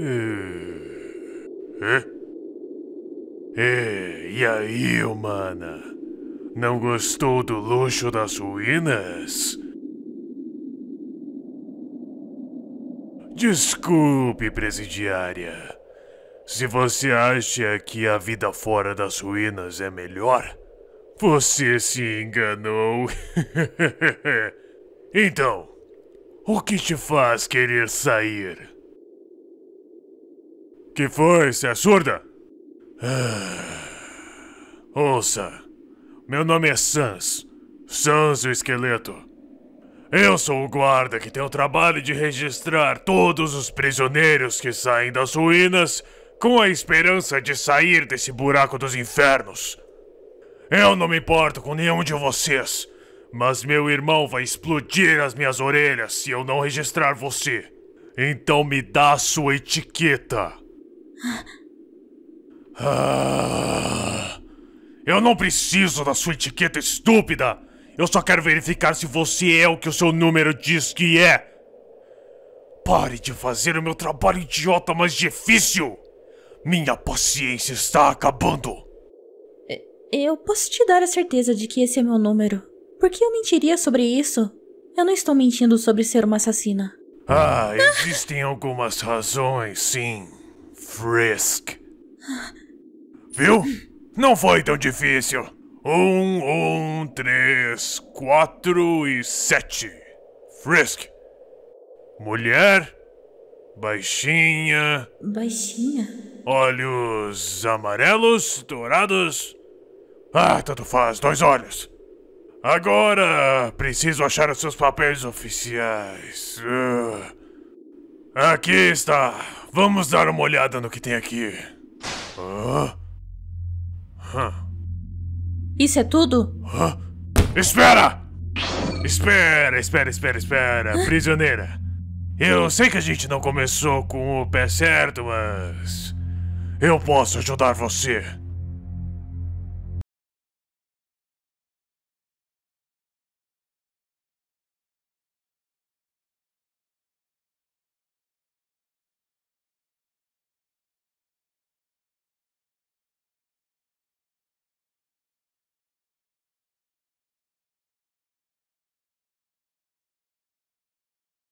Hum. É, humana. Não gostou do luxo das ruínas? Desculpe, presidiária. Se você acha que a vida fora das ruínas é melhor, você se enganou. então, o que te faz querer sair? Que foi, você é surda? Ah. Ouça, meu nome é Sans. Sans o esqueleto. Eu sou o guarda que tem o trabalho de registrar todos os prisioneiros que saem das ruínas com a esperança de sair desse buraco dos infernos. Eu não me importo com nenhum de vocês, mas meu irmão vai explodir as minhas orelhas se eu não registrar você. Então me dá a sua etiqueta. Ah, eu não preciso da sua etiqueta estúpida! Eu só quero verificar se você é o que o seu número diz que é. Pare de fazer o meu trabalho idiota mais difícil! Minha paciência está acabando! Eu posso te dar a certeza de que esse é meu número. Por que eu mentiria sobre isso? Eu não estou mentindo sobre ser uma assassina. Ah, existem algumas razões, sim. Frisk. Viu? Não foi tão difícil. Um, um, três, quatro e sete. Frisk. Mulher. Baixinha. Baixinha? Olhos amarelos, dourados. Ah, tanto faz, dois olhos. Agora preciso achar os seus papéis oficiais. Uh. Aqui está. Vamos dar uma olhada no que tem aqui. Uh. Ah. Huh. Isso é tudo? Hã? Espera! Espera, espera, espera, espera, prisioneira. Eu sei que a gente não começou com o pé certo, mas. Eu posso ajudar você.